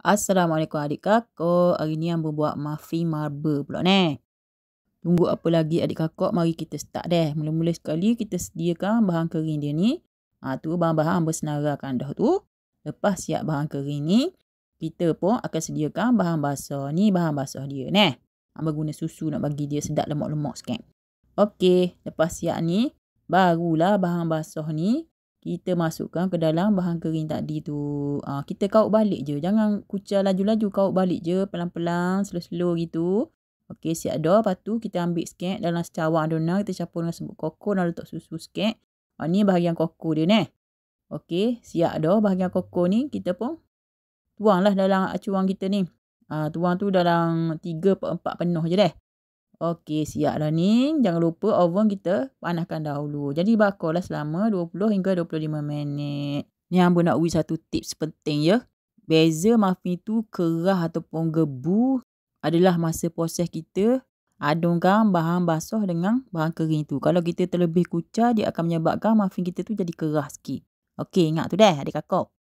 Assalamualaikum adik kakak. Hari ni ambo buat muffin marble pula ni. Tunggu apa lagi adik kakak? Mari kita start deh. Mula-mula sekali kita sediakan bahan kering dia ni. Ha, tu bahan-bahan ambo senarakan dah tu. Lepas siap bahan kering ni, kita pun akan sediakan bahan basah. Ni bahan basah dia ni. Ambo guna susu nak bagi dia sedap lemak-lemak sikit. Okey, lepas siap ni, barulah bahan basah ni kita masukkan ke dalam bahan kering tadi tu. Ha, kita kau balik je. Jangan kucar laju-laju kaut balik je. Pelan-pelan, slow-slow gitu. Okey, siap dah. Lepas tu kita ambil sikit dalam secawang adonan. Kita campur dengan sebut koko dan letak susu sikit. Ha, ah, ni bahagian koko dia ni. Okey, siap dah bahagian koko ni. Kita pun tuanglah dalam acuan kita ni. Ha, tuang tu dalam 3-4 penuh je deh. Okey, siap dah ni. Jangan lupa oven kita panaskan dahulu. Jadi bakarlah selama 20 hingga 25 minit. Ni hamba nak uji satu tips penting ya. Beza muffin tu kerah ataupun gebu adalah masa proses kita adunkan bahan basuh dengan bahan kering tu. Kalau kita terlebih kucar, dia akan menyebabkan muffin kita tu jadi kerah sikit. Okey, ingat tu dah adik kakak.